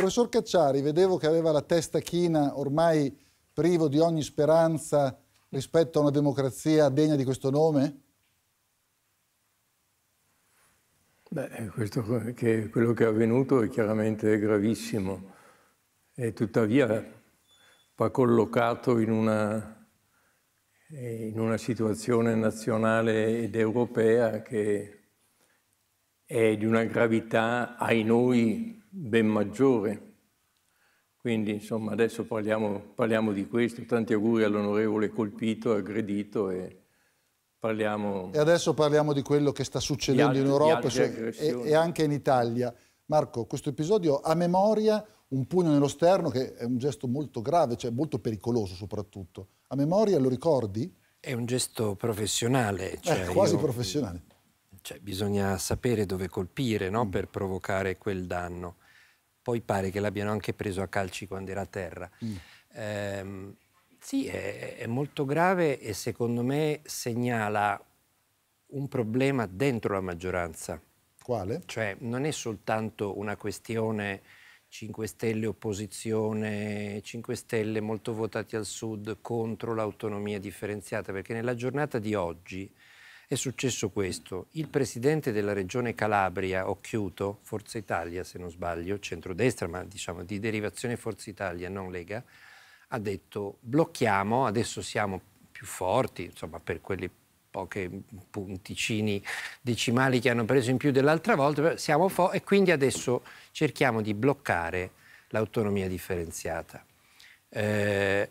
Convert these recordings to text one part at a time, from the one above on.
professor Cacciari, vedevo che aveva la testa china ormai privo di ogni speranza rispetto a una democrazia degna di questo nome? Beh, questo che, quello che è avvenuto è chiaramente gravissimo e tuttavia va collocato in una, in una situazione nazionale ed europea che è di una gravità, ai noi, ben maggiore. Quindi insomma adesso parliamo, parliamo di questo, tanti auguri all'onorevole colpito, aggredito e parliamo... E adesso parliamo di quello che sta succedendo altre, in Europa cioè, e, e anche in Italia. Marco, questo episodio a memoria un pugno nello sterno che è un gesto molto grave, cioè molto pericoloso soprattutto. A memoria lo ricordi? È un gesto professionale. Eh, cioè eh, quasi io, professionale. Cioè, bisogna sapere dove colpire no? mm. per provocare quel danno poi pare che l'abbiano anche preso a calci quando era a terra. Mm. Eh, sì, è, è molto grave e secondo me segnala un problema dentro la maggioranza. Quale? Cioè non è soltanto una questione 5 Stelle opposizione, 5 Stelle molto votati al sud contro l'autonomia differenziata, perché nella giornata di oggi è successo questo. Il presidente della regione Calabria, Occhiuto, Forza Italia se non sbaglio, centrodestra ma diciamo di derivazione Forza Italia, non Lega, ha detto blocchiamo, adesso siamo più forti, insomma per quelli pochi punticini decimali che hanno preso in più dell'altra volta, siamo fo- e quindi adesso cerchiamo di bloccare l'autonomia differenziata. Eh,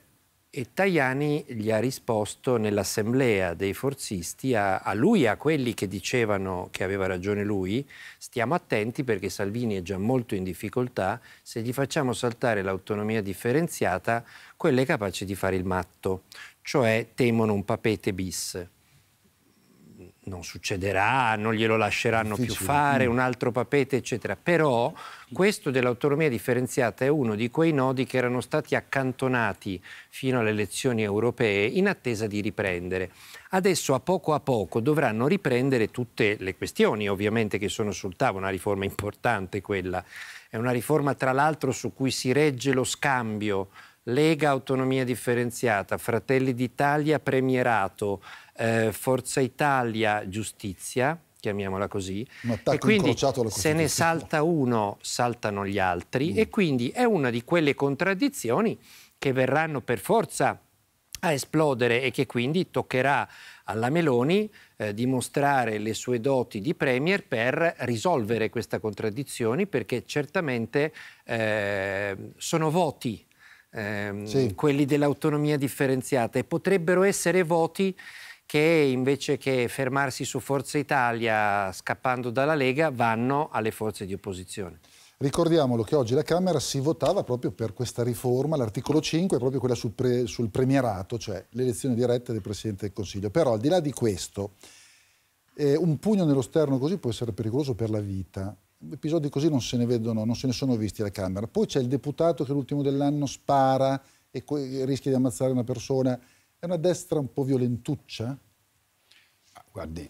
e Tajani gli ha risposto nell'assemblea dei forzisti a, a, lui a quelli che dicevano che aveva ragione lui, stiamo attenti perché Salvini è già molto in difficoltà, se gli facciamo saltare l'autonomia differenziata, quello è capace di fare il matto, cioè temono un papete bis non succederà, non glielo lasceranno più fare, mm. un altro papete, eccetera. Però questo dell'autonomia differenziata è uno di quei nodi che erano stati accantonati fino alle elezioni europee in attesa di riprendere. Adesso a poco a poco dovranno riprendere tutte le questioni, ovviamente che sono sul tavolo, una riforma importante quella. È una riforma tra l'altro su cui si regge lo scambio Lega Autonomia Differenziata, Fratelli d'Italia Premierato, eh, Forza Italia Giustizia, chiamiamola così, e quindi se ne salta uno, saltano gli altri mm. e quindi è una di quelle contraddizioni che verranno per forza a esplodere e che quindi toccherà alla Meloni eh, dimostrare le sue doti di Premier per risolvere questa contraddizione perché certamente eh, sono voti ehm, sì. quelli dell'autonomia differenziata e potrebbero essere voti che invece che fermarsi su Forza Italia scappando dalla Lega vanno alle forze di opposizione. Ricordiamolo che oggi la Camera si votava proprio per questa riforma, l'articolo 5 è proprio quella sul, pre, sul premierato, cioè l'elezione diretta del Presidente del Consiglio. Però al di là di questo, eh, un pugno nello sterno così può essere pericoloso per la vita episodi così non se ne vedono, non se ne sono visti alla Camera. Poi c'è il deputato che l'ultimo dell'anno spara e rischia di ammazzare una persona. È una destra un po' violentuccia? Ah, guardi,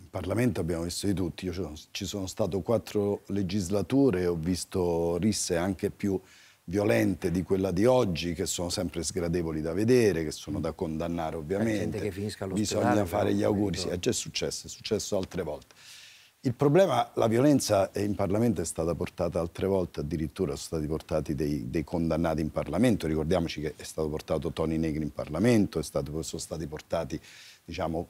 in Parlamento abbiamo visto di tutti. Io ci sono stato quattro legislature, e ho visto risse anche più violente di quella di oggi, che sono sempre sgradevoli da vedere, che sono mm. da condannare ovviamente. Bisogna fare gli auguri, sì, è già successo, è successo altre volte. Il problema, la violenza in Parlamento è stata portata altre volte, addirittura sono stati portati dei, dei condannati in Parlamento, ricordiamoci che è stato portato Tony Negri in Parlamento, stato, sono stati portati diciamo,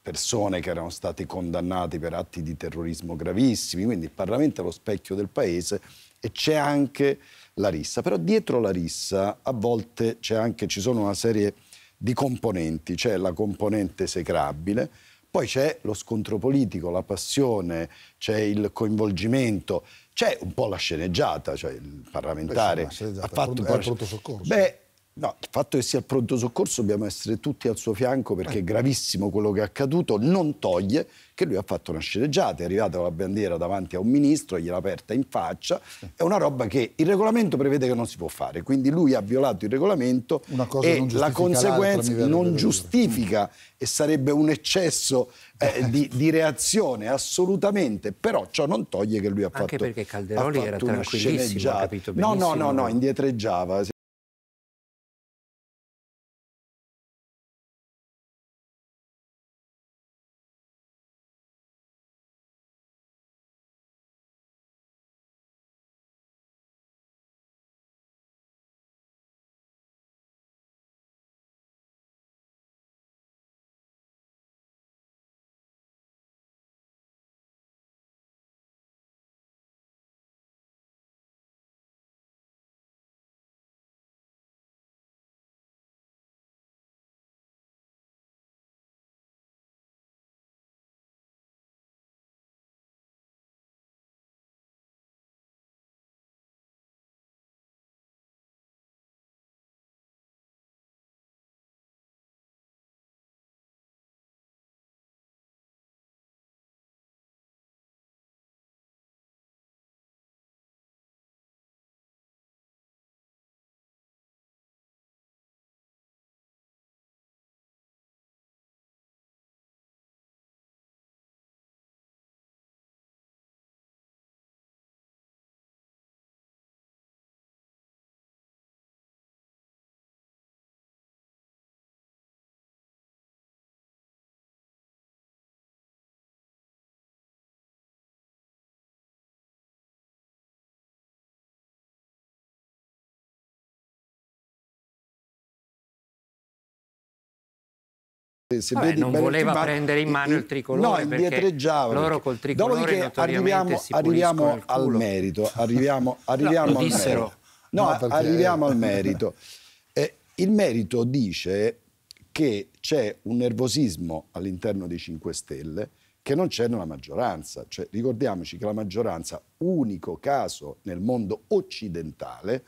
persone che erano state condannate per atti di terrorismo gravissimi, quindi il Parlamento è lo specchio del Paese e c'è anche la rissa, però dietro la rissa a volte anche, ci sono una serie di componenti, c'è la componente esecrabile, poi c'è lo scontro politico, la passione, c'è il coinvolgimento, c'è un po' la sceneggiata, cioè il parlamentare sì, ha fatto è pronto eh, soccorso. Beh, No, il fatto che sia il pronto soccorso dobbiamo essere tutti al suo fianco perché è gravissimo quello che è accaduto, non toglie che lui ha fatto una sceneggiata, è arrivata la bandiera davanti a un ministro, gliel'ha aperta in faccia, è una roba che il regolamento prevede che non si può fare, quindi lui ha violato il regolamento e la conseguenza non giustifica e sarebbe un eccesso eh, eh, di, di, reazione assolutamente, però ciò non toglie che lui ha Anche fatto Anche perché Calderoli era tranquillissimo, capito benissimo. No, no, no, no indietreggiava, Se Vabbè, non voleva Marti, prendere in mano il tricolore no, indietreggiava loro col tricolore Dopodiché arriviamo, arriviamo al merito arriviamo, arriviamo no, al merito no, no perché... arriviamo al merito eh, il merito dice che c'è un nervosismo all'interno dei 5 Stelle che non c'è nella maggioranza cioè, ricordiamoci che la maggioranza unico caso nel mondo occidentale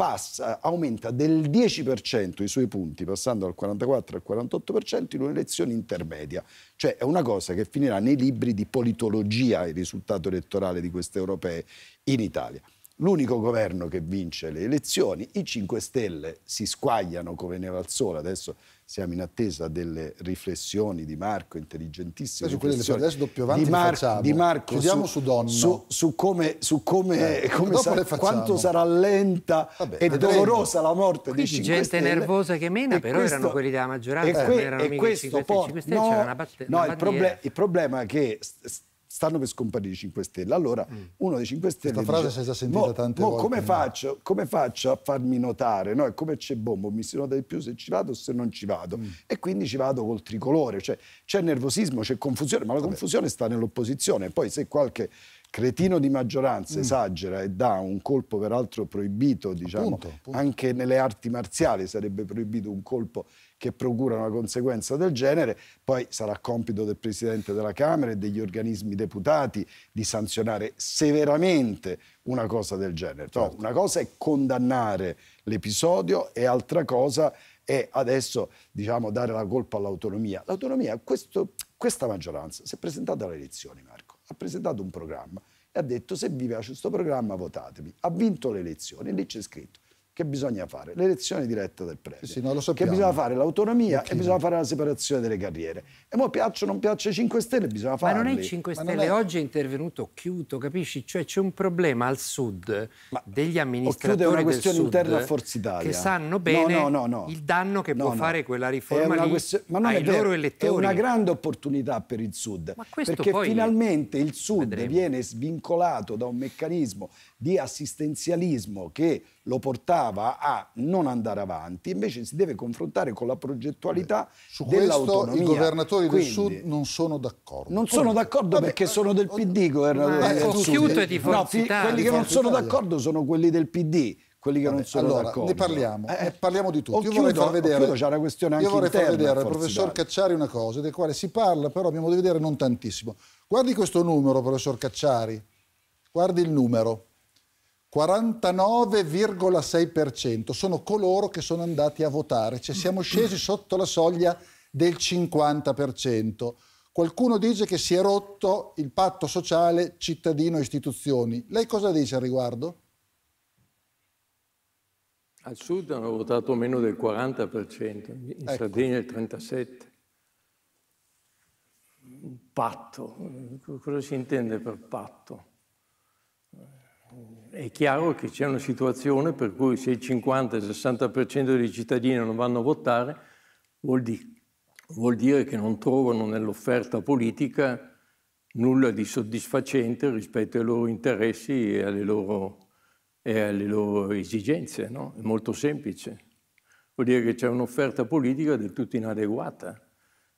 passa, aumenta del 10% i suoi punti, passando dal 44 al 48% in un'elezione intermedia. Cioè è una cosa che finirà nei libri di politologia il risultato elettorale di queste europee in Italia. L'unico governo che vince le elezioni, i 5 Stelle si squagliano come neve al sole, adesso siamo in attesa delle riflessioni di Marco, intelligentissime. Su quelle adesso doppio avanti di, Mar- di Marco Chiudiamo su, su Donna. Su, su come, su come, eh, come sarà, quanto sarà lenta Vabbè, e vedremo. dolorosa la morte Quindi di 5 gente Stelle. nervosa che mena, e però questo, erano quelli della maggioranza, e que- non erano e mica 5 Stelle, 5 no, c'era una, bat- no, una il, proble- il problema è che... St- stanno per scomparire i 5 Stelle. Allora, mm. uno dei 5 Stelle Questa frase si è già sentita tante volte. Come, no? faccio, come faccio, a farmi notare? No? È come c'è bombo, mi si nota di più se ci vado o se non ci vado. Mm. E quindi ci vado col tricolore. Cioè, c'è nervosismo, c'è confusione, ma la confusione sta nell'opposizione. Poi se qualche cretino di maggioranza mm. esagera e dà un colpo peraltro proibito, diciamo, appunto, appunto. anche nelle arti marziali sarebbe proibito un colpo che procura una conseguenza del genere, poi sarà compito del Presidente della Camera e degli organismi deputati di sanzionare severamente una cosa del genere. Certo. No, una cosa è condannare l'episodio e altra cosa è adesso diciamo, dare la colpa all'autonomia. L'autonomia, questa maggioranza si è presentata alle elezioni, Marco ha presentato un programma e ha detto se vi piace questo programma votatemi. Ha vinto le elezioni, lì c'è scritto che bisogna fare l'elezione diretta del Premier, sì, sì, che bisogna fare l'autonomia e bisogna fare la separazione delle carriere. E mo piaccia o non piace 5 Stelle, bisogna fare. Ma non è 5 Stelle, è... oggi è intervenuto Chiuto, capisci? Cioè c'è un problema al sud Ma degli amministratori è una questione interna a Forza Italia. che sanno bene no, no, no, il danno che può fare quella riforma lì question... Ma non ai è vero. loro elettori. È una grande opportunità per il sud, perché poi... finalmente il sud Vedremo. viene svincolato da un meccanismo di assistenzialismo che lo portava portava a non andare avanti, invece si deve confrontare con la progettualità Su questo i governatori Quindi, del Sud non sono d'accordo. Non sono d'accordo perché sono del PD. Governatori del Sud. Di no, fi, quelli che non sono d'accordo sono quelli del PD quelli che Vabbè, non sono allora, d'accordo. Ne parliamo, eh, eh, eh, parliamo di tutto. Io vorrei far vedere, chiudo, una questione anche io vorrei far vedere professor Italia. Cacciari una cosa, del quale si parla, però abbiamo da vedere non tantissimo. Guardi questo numero, professor Cacciari. Guardi il numero. 49,6% sono coloro che sono andati a votare, cioè siamo scesi sotto la soglia del 50%. Qualcuno dice che si è rotto il patto sociale cittadino-istituzioni. Lei cosa dice al riguardo? Al sud hanno votato meno del 40%, in ecco. Sardegna il 37%. Patto, eh, cosa si intende per patto? è chiaro che c'è una situazione per cui se il 50-60% dei cittadini non vanno a votare, vuol, di, vuol dire che non trovano nell'offerta politica nulla di soddisfacente rispetto ai loro interessi e alle loro, e alle loro esigenze. No? È molto semplice. Vuol dire che c'è un'offerta politica del tutto inadeguata.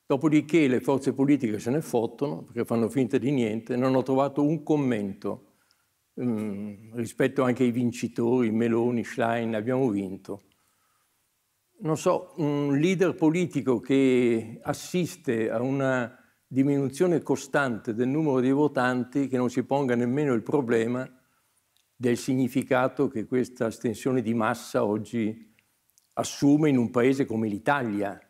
Dopodiché le forze politiche se ne fottono perché fanno finta di niente. Non ho trovato un commento Ehm, rispetto anche ai vincitori, Meloni, Schlein, abbiamo vinto. Non so, un leader politico che assiste a una diminuzione costante del numero di votanti che non si ponga nemmeno il problema del significato che questa astensione di massa oggi assume in un paese come l'Italia,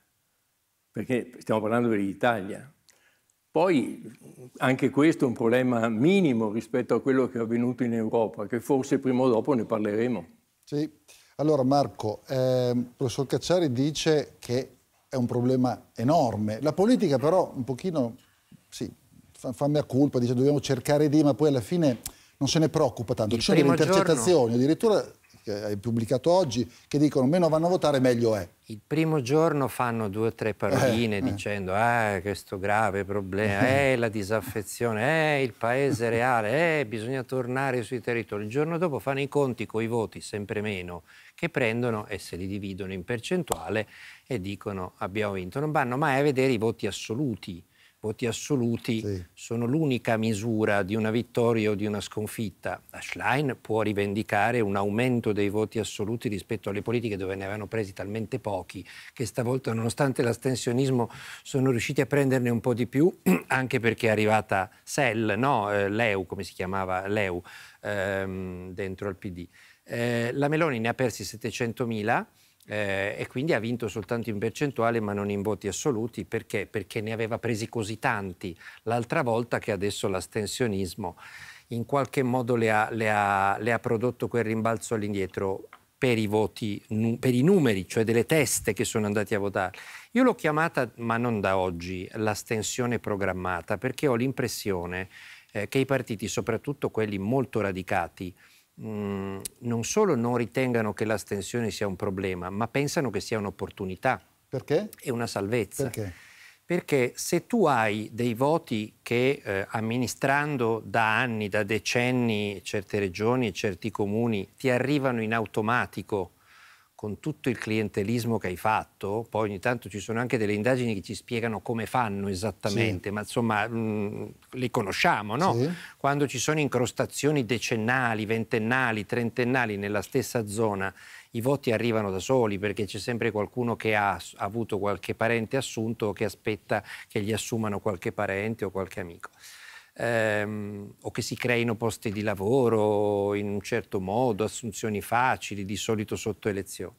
perché stiamo parlando dell'Italia. Poi anche questo è un problema minimo rispetto a quello che è avvenuto in Europa, che forse prima o dopo ne parleremo. Sì, allora Marco, eh, il professor Cacciari dice che è un problema enorme. La politica però un pochino, sì, fa, fa mia colpa, dice dobbiamo cercare di, ma poi alla fine non se ne preoccupa tanto. Ci sono delle intercettazioni, giorno. addirittura che hai pubblicato oggi, che dicono meno vanno a votare meglio è. Il primo giorno fanno due o tre eh, paroline eh, dicendo eh. eh, questo grave problema, eh. eh la disaffezione, eh il paese reale, eh bisogna tornare sui territori. Il giorno dopo fanno i conti con i voti sempre meno che prendono e se li dividono in percentuale e dicono abbiamo vinto. Non vanno mai a vedere i voti assoluti voti assoluti sì. sono l'unica misura di una vittoria o di una sconfitta. La Schlein può rivendicare un aumento dei voti assoluti rispetto alle politiche dove ne avevano presi talmente pochi che stavolta, nonostante l'astensionismo, sono riusciti a prenderne un po' di più, anche perché è arrivata Sell, no? Eh, Leu, come si chiamava Leu, ehm, dentro al PD. Eh, la Meloni ne ha persi 700.000 eh, e quindi ha vinto soltanto in percentuale ma non in voti assoluti perché? Perché ne aveva presi così tanti l'altra volta che adesso l'astensionismo in qualche modo le ha, le ha, le ha prodotto quel rimbalzo all'indietro per i voti, per i numeri, cioè delle teste che sono andati a votare. Io l'ho chiamata, ma non da oggi, l'astensione programmata, perché ho l'impressione eh, che i partiti, soprattutto quelli molto radicati, Mm, non solo non ritengano che l'astensione sia un problema, ma pensano che sia un'opportunità. Perché? E una salvezza. Perché? Perché se tu hai dei voti che eh, amministrando da anni, da decenni, certe regioni e certi comuni ti arrivano in automatico con tutto il clientelismo che hai fatto, poi ogni tanto ci sono anche delle indagini che ci spiegano come fanno esattamente, sì. ma insomma mh, mm, li conosciamo, no? Sì. Quando ci sono incrostazioni decennali, ventennali, trentennali nella stessa zona, i voti arrivano da soli perché c'è sempre qualcuno che ha, ha avuto qualche parente assunto o che aspetta che gli assumano qualche parente o qualche amico ehm, o che si creino posti di lavoro in un certo modo, assunzioni facili, di solito sotto elezioni.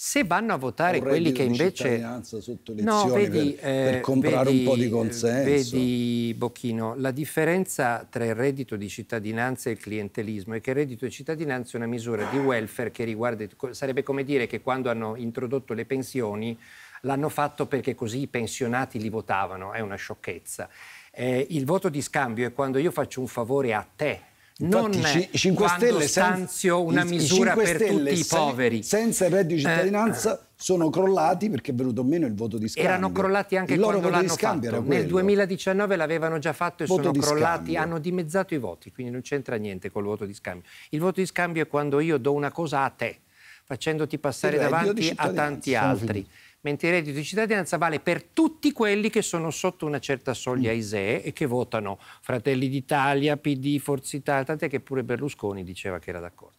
Se vanno a votare quelli che invece... Sotto no, vedi, per, eh, per comprare vedi, un po' di consenso. Vedi, Bocchino, la differenza tra il reddito di cittadinanza e il clientelismo è che il reddito di cittadinanza è una misura di welfare che riguarda... Sarebbe come dire che quando hanno introdotto le pensioni l'hanno fatto perché così i pensionati li votavano, è una sciocchezza eh, il voto di scambio è quando io faccio un favore a te, Infatti, non 5 Stelle stanzio una misura per tutti i poveri. senza il reddito di eh, cittadinanza eh, sono crollati perché è venuto meno il voto di scambio. Erano crollati anche il loro quando l'hanno fatto. Nel 2019 l'avevano già fatto e voto sono crollati, scambio. hanno dimezzato i voti, quindi non c'entra niente col voto di scambio. Il voto di scambio è quando io do una cosa a te, facendoti passare davanti a tanti altri mentre il reddito di cittadinanza vale per tutti quelli che sono sotto una certa soglia mm. ISEE e che votano Fratelli d'Italia, PD, Forza Italia, tant'è che pure Berlusconi diceva che era d'accordo.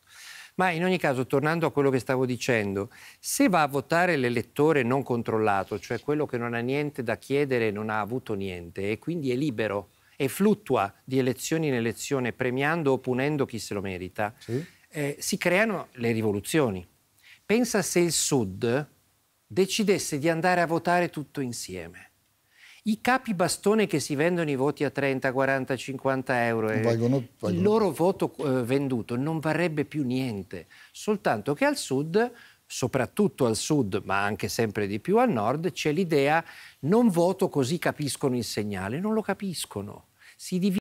Ma in ogni caso, tornando a quello che stavo dicendo, se va a votare l'elettore non controllato, cioè quello che non ha niente da chiedere, non ha avuto niente e quindi è libero e fluttua di elezione in elezione, premiando o punendo chi se lo merita, sì. eh, si creano le rivoluzioni. Pensa se il Sud, decidesse di andare a votare tutto insieme. I capi bastone che si vendono i voti a 30, 40, 50 euro, eh, valgono, valgono. il loro voto eh, venduto non varrebbe più niente, soltanto che al sud, soprattutto al sud, ma anche sempre di più al nord, c'è l'idea non voto così capiscono il segnale, non lo capiscono, si dividono.